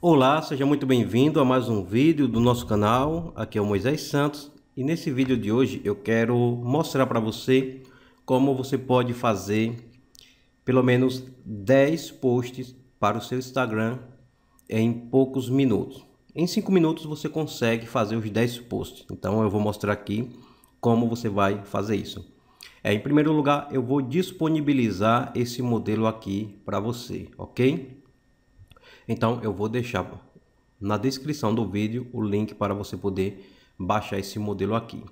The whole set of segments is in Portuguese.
Olá, seja muito bem-vindo a mais um vídeo do nosso canal. Aqui é o Moisés Santos e nesse vídeo de hoje eu quero mostrar para você como você pode fazer pelo menos 10 posts para o seu Instagram em poucos minutos. Em 5 minutos você consegue fazer os 10 posts. Então eu vou mostrar aqui como você vai fazer isso. É, em primeiro lugar, eu vou disponibilizar esse modelo aqui para você, ok? Então eu vou deixar na descrição do vídeo o link para você poder baixar esse modelo aqui.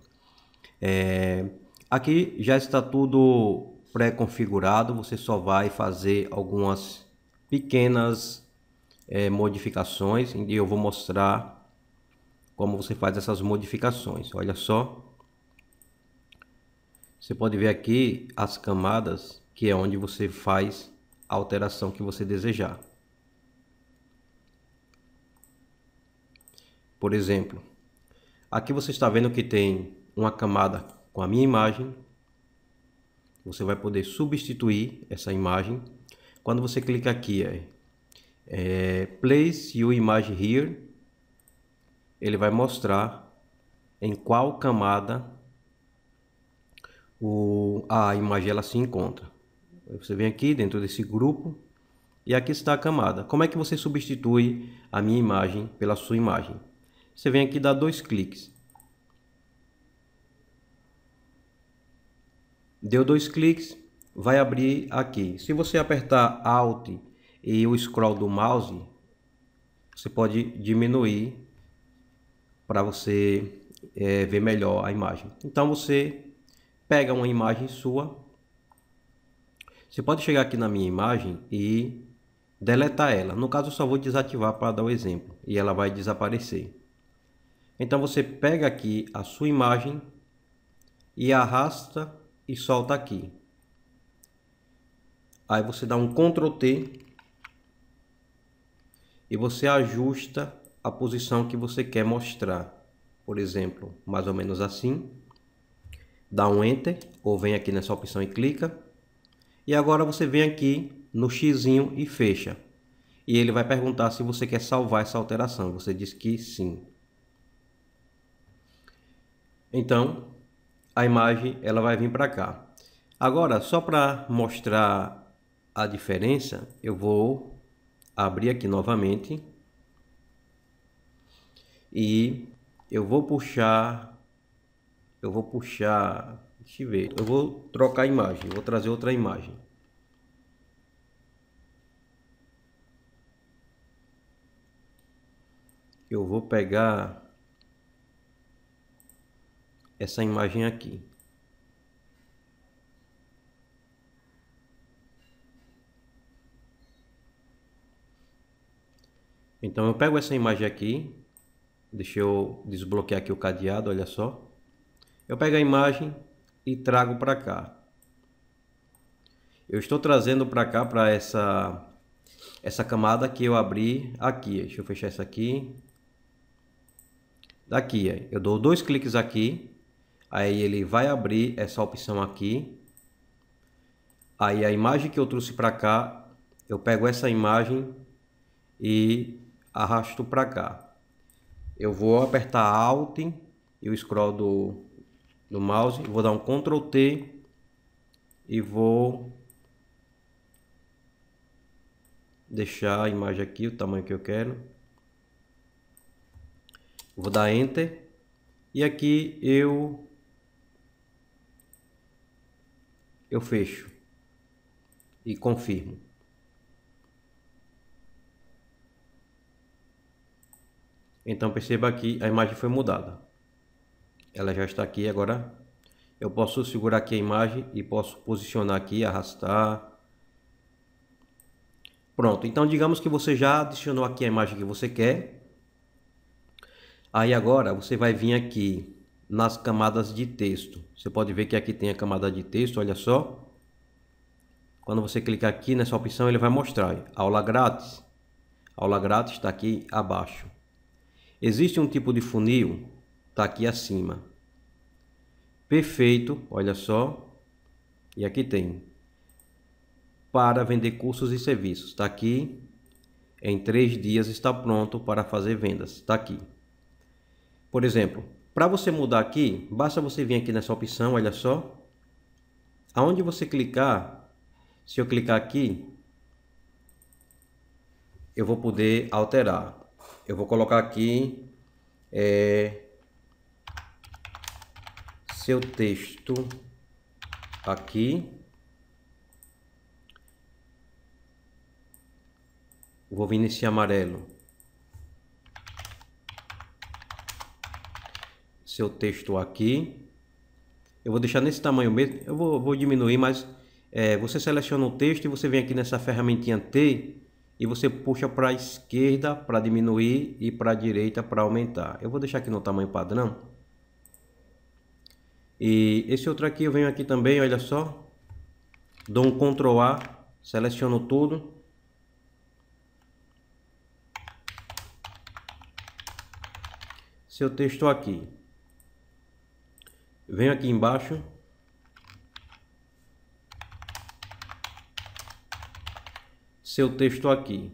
É, aqui já está tudo pré-configurado, você só vai fazer algumas pequenas é, modificações e eu vou mostrar como você faz essas modificações. Olha só, você pode ver aqui as camadas que é onde você faz a alteração que você desejar. Por exemplo, aqui você está vendo que tem uma camada com a minha imagem. Você vai poder substituir essa imagem. Quando você clica aqui, é, é Place Your Image Here, ele vai mostrar em qual camada o, a imagem ela se encontra. Você vem aqui dentro desse grupo e aqui está a camada. Como é que você substitui a minha imagem pela sua imagem? você vem aqui e dá dois cliques. Deu dois cliques, vai abrir aqui. Se você apertar Alt e o scroll do mouse, você pode diminuir para você é, ver melhor a imagem. Então você pega uma imagem sua, você pode chegar aqui na minha imagem e deletar ela. No caso, eu só vou desativar para dar o um exemplo e ela vai desaparecer. Então você pega aqui a sua imagem e arrasta e solta aqui. Aí você dá um Ctrl T e você ajusta a posição que você quer mostrar. Por exemplo, mais ou menos assim. Dá um Enter ou vem aqui nessa opção e clica. E agora você vem aqui no X e fecha. E ele vai perguntar se você quer salvar essa alteração. Você diz que sim. Então, a imagem ela vai vir para cá. Agora, só para mostrar a diferença, eu vou abrir aqui novamente e eu vou puxar, eu vou puxar, deixa eu ver, eu vou trocar a imagem, vou trazer outra imagem. Eu vou pegar essa imagem aqui. Então eu pego essa imagem aqui, deixa eu desbloquear aqui o cadeado, olha só. Eu pego a imagem e trago para cá. Eu estou trazendo para cá, para essa, essa camada que eu abri aqui. Deixa eu fechar essa aqui. Daqui, eu dou dois cliques aqui Aí ele vai abrir essa opção aqui. Aí a imagem que eu trouxe para cá, eu pego essa imagem e arrasto para cá. Eu vou apertar Alt e o scroll do, do mouse, vou dar um Ctrl T e vou deixar a imagem aqui, o tamanho que eu quero. Vou dar Enter e aqui eu eu fecho e confirmo. Então perceba que a imagem foi mudada. Ela já está aqui agora. Eu posso segurar aqui a imagem e posso posicionar aqui, arrastar. Pronto, então digamos que você já adicionou aqui a imagem que você quer. Aí agora você vai vir aqui nas camadas de texto. Você pode ver que aqui tem a camada de texto, olha só. Quando você clicar aqui nessa opção, ele vai mostrar aula grátis. Aula grátis está aqui abaixo. Existe um tipo de funil, está aqui acima. Perfeito, olha só. E aqui tem para vender cursos e serviços, está aqui. Em três dias está pronto para fazer vendas, está aqui. Por exemplo, para você mudar aqui, basta você vir aqui nessa opção, olha só. Aonde você clicar, se eu clicar aqui, eu vou poder alterar. Eu vou colocar aqui é, seu texto aqui. Vou vir nesse amarelo. seu texto aqui. Eu vou deixar nesse tamanho mesmo, eu vou, vou diminuir, mas é, você seleciona o texto e você vem aqui nessa ferramentinha T e você puxa para a esquerda para diminuir e para a direita para aumentar. Eu vou deixar aqui no tamanho padrão. E esse outro aqui eu venho aqui também, olha só. Dou um Ctrl A, seleciono tudo. Seu texto aqui venho aqui embaixo seu texto aqui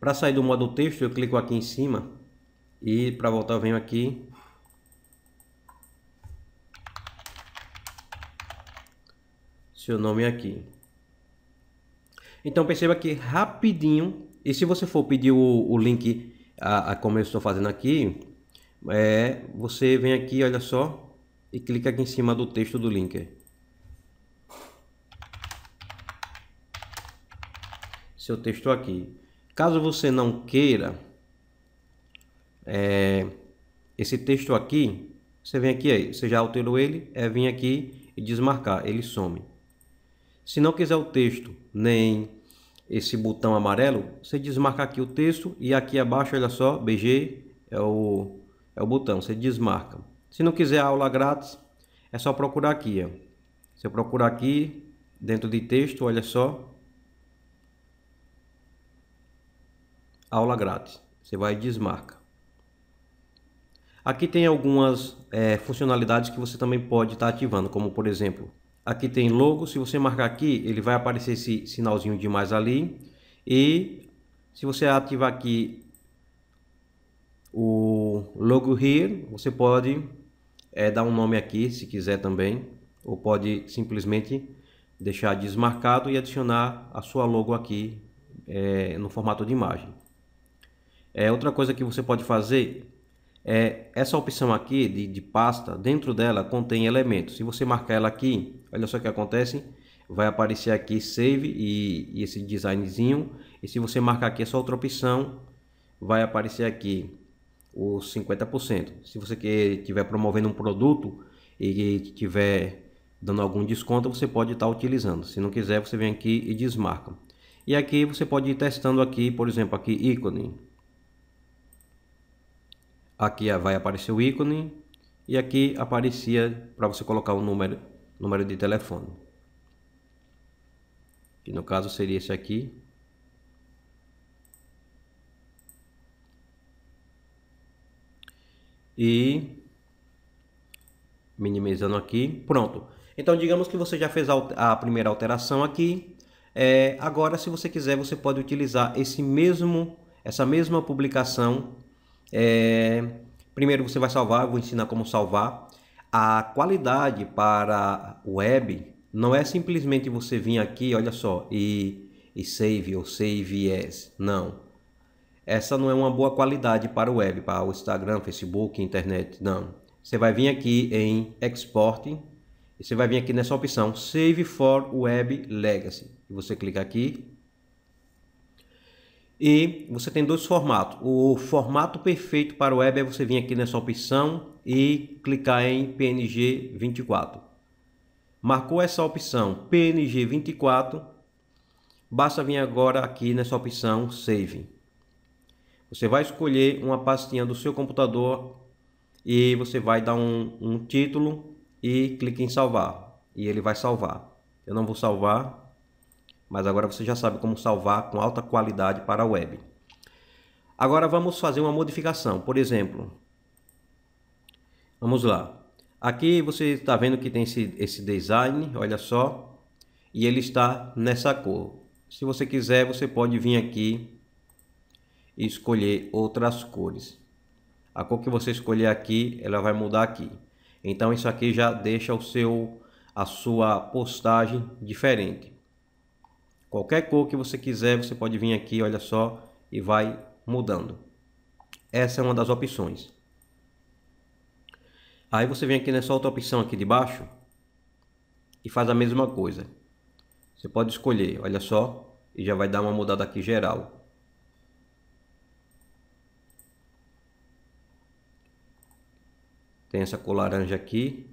para sair do modo texto eu clico aqui em cima e para voltar venho aqui seu nome aqui então perceba que rapidinho e se você for pedir o, o link a, a como eu estou fazendo aqui, é, você vem aqui, olha só, e clica aqui em cima do texto do linker. Seu texto aqui. Caso você não queira é, esse texto aqui, você vem aqui, aí, você já alterou ele, é vir aqui e desmarcar, ele some. Se não quiser o texto, nem esse botão amarelo, você desmarca aqui o texto e aqui abaixo, olha só, BG é o, é o botão, você desmarca. Se não quiser aula grátis, é só procurar aqui, ó. Se eu procurar aqui, dentro de texto, olha só, aula grátis. Você vai e desmarca. Aqui tem algumas é, funcionalidades que você também pode estar tá ativando, como por exemplo, Aqui tem logo, se você marcar aqui, ele vai aparecer esse sinalzinho de mais ali. E se você ativar aqui o logo here, você pode é, dar um nome aqui, se quiser também. Ou pode simplesmente deixar desmarcado e adicionar a sua logo aqui é, no formato de imagem. É, outra coisa que você pode fazer é, essa opção aqui de, de pasta, dentro dela contém elementos. Se você marcar ela aqui, olha só o que acontece. Vai aparecer aqui Save e, e esse designzinho. E se você marcar aqui essa é outra opção, vai aparecer aqui os 50%. Se você quer tiver promovendo um produto e tiver dando algum desconto, você pode estar tá utilizando. Se não quiser, você vem aqui e desmarca. E aqui você pode ir testando aqui, por exemplo, aqui ícone aqui vai aparecer o ícone e aqui aparecia para você colocar o um número, número de telefone. Que no caso seria esse aqui. E minimizando aqui, pronto. Então digamos que você já fez a, primeira alteração aqui. É, agora se você quiser você pode utilizar esse mesmo, essa mesma publicação é, primeiro você vai salvar, eu vou ensinar como salvar. A qualidade para web não é simplesmente você vir aqui, olha só, e, e save ou save as. Não. Essa não é uma boa qualidade para o web, para o Instagram, Facebook, internet. Não. Você vai vir aqui em Export. E você vai vir aqui nessa opção Save for Web Legacy. Você clica aqui e você tem dois formatos. O formato perfeito para o web é você vir aqui nessa opção e clicar em PNG 24. Marcou essa opção PNG 24, basta vir agora aqui nessa opção Save. Você vai escolher uma pastinha do seu computador e você vai dar um, um título e clique em salvar e ele vai salvar. Eu não vou salvar, mas agora você já sabe como salvar com alta qualidade para a web. Agora vamos fazer uma modificação, por exemplo, vamos lá. Aqui você está vendo que tem esse, esse design, olha só, e ele está nessa cor. Se você quiser, você pode vir aqui e escolher outras cores. A cor que você escolher aqui, ela vai mudar aqui. Então isso aqui já deixa o seu a sua postagem diferente. Qualquer cor que você quiser, você pode vir aqui, olha só, e vai mudando. Essa é uma das opções. Aí você vem aqui nessa outra opção aqui de baixo e faz a mesma coisa. Você pode escolher, olha só, e já vai dar uma mudada aqui geral. Tem essa cor laranja aqui.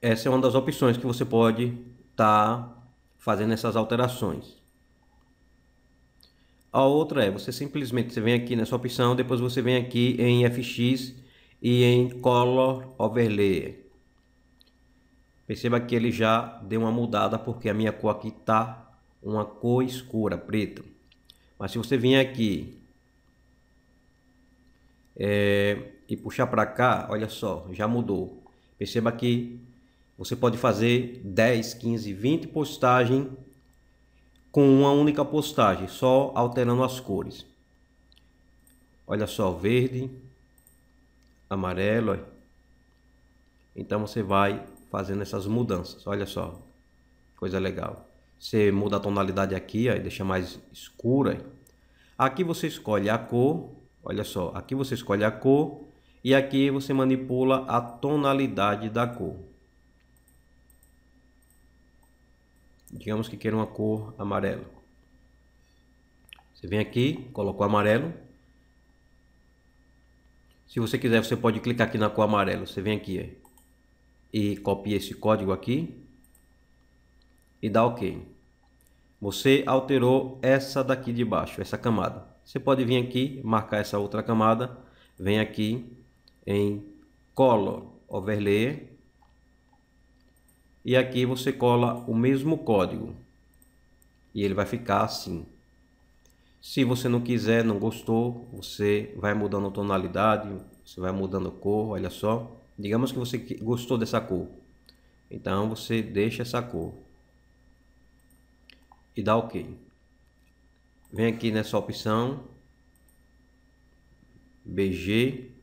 Essa é uma das opções que você pode está fazendo essas alterações. A outra é você simplesmente você vem aqui nessa opção, depois você vem aqui em FX e em Color Overlay. Perceba que ele já deu uma mudada porque a minha cor aqui está uma cor escura, preta. Mas se você vir aqui é, e puxar para cá, olha só, já mudou. Perceba que você pode fazer 10, 15, 20 postagens com uma única postagem, só alterando as cores. Olha só, verde, amarelo. Então você vai fazendo essas mudanças. Olha só, coisa legal. Você muda a tonalidade aqui, aí deixa mais escura. Aqui você escolhe a cor. Olha só, aqui você escolhe a cor e aqui você manipula a tonalidade da cor. Digamos que queira uma cor amarelo. Você vem aqui, colocou amarelo. Se você quiser, você pode clicar aqui na cor amarelo. Você vem aqui ó, e copia esse código aqui e dá OK. Você alterou essa daqui de baixo, essa camada. Você pode vir aqui, marcar essa outra camada. Vem aqui em Color Overlay e aqui você cola o mesmo código. E ele vai ficar assim. Se você não quiser, não gostou, você vai mudando a tonalidade, você vai mudando a cor, olha só. Digamos que você gostou dessa cor. Então você deixa essa cor. E dá OK. Vem aqui nessa opção. BG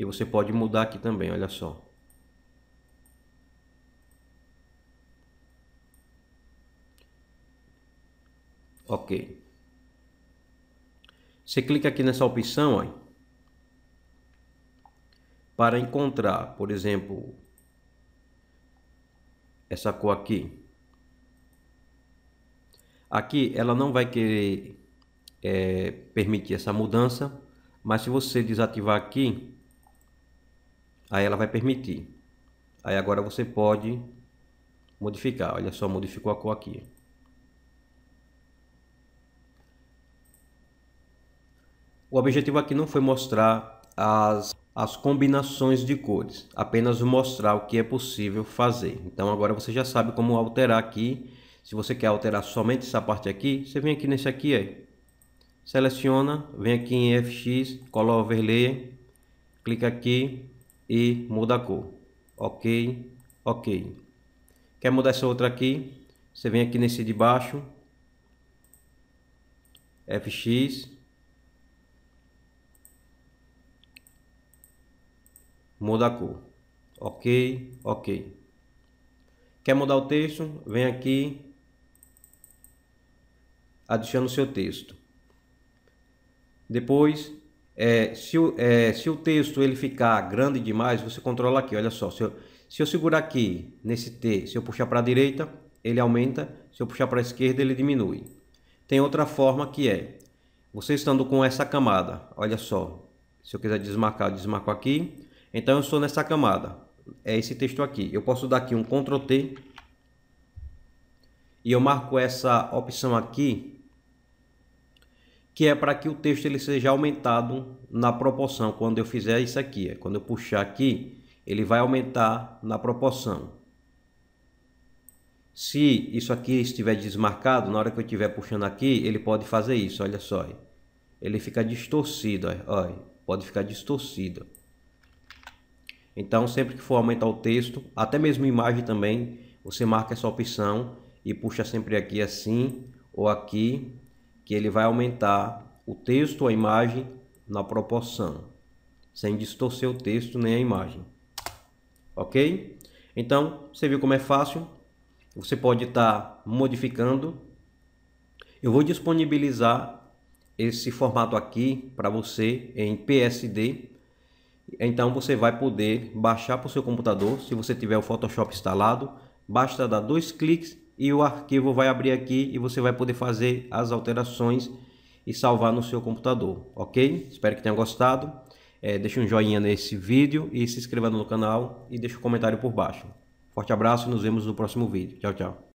E você pode mudar aqui também, olha só. Ok. Você clica aqui nessa opção ó, para encontrar, por exemplo, essa cor aqui. Aqui ela não vai querer é, permitir essa mudança, mas se você desativar aqui, Aí ela vai permitir. Aí agora você pode modificar. Olha só, modificou a cor aqui. O objetivo aqui não foi mostrar as, as combinações de cores, apenas mostrar o que é possível fazer. Então agora você já sabe como alterar aqui. Se você quer alterar somente essa parte aqui, você vem aqui nesse aqui, aí. seleciona, vem aqui em FX, cola overlay, clica aqui, e muda a cor. Ok, ok. Quer mudar essa outra aqui? Você vem aqui nesse de baixo. FX. Muda a cor. Ok, ok. Quer mudar o texto? Vem aqui. Adiciona o seu texto. Depois, é, se, o, é, se o texto ele ficar grande demais, você controla aqui, olha só. Se eu, se eu segurar aqui nesse T, se eu puxar para a direita, ele aumenta. Se eu puxar para a esquerda, ele diminui. Tem outra forma que é, você estando com essa camada, olha só. Se eu quiser desmarcar, eu desmarco aqui. Então eu estou nessa camada, é esse texto aqui. Eu posso dar aqui um Ctrl T e eu marco essa opção aqui que é para que o texto ele seja aumentado na proporção. Quando eu fizer isso aqui, é, quando eu puxar aqui, ele vai aumentar na proporção. Se isso aqui estiver desmarcado, na hora que eu estiver puxando aqui, ele pode fazer isso, olha só. Ele fica distorcido, olha, pode ficar distorcido. Então, sempre que for aumentar o texto, até mesmo imagem também, você marca essa opção e puxa sempre aqui assim ou aqui que ele vai aumentar o texto ou a imagem na proporção, sem distorcer o texto nem a imagem. Ok? Então, você viu como é fácil? Você pode estar tá modificando. Eu vou disponibilizar esse formato aqui para você em PSD. Então você vai poder baixar para o seu computador, se você tiver o Photoshop instalado, basta dar dois cliques e o arquivo vai abrir aqui e você vai poder fazer as alterações e salvar no seu computador, ok? Espero que tenha gostado. É, deixe um joinha nesse vídeo e se inscreva no canal e deixe um comentário por baixo. Forte abraço e nos vemos no próximo vídeo. Tchau, tchau.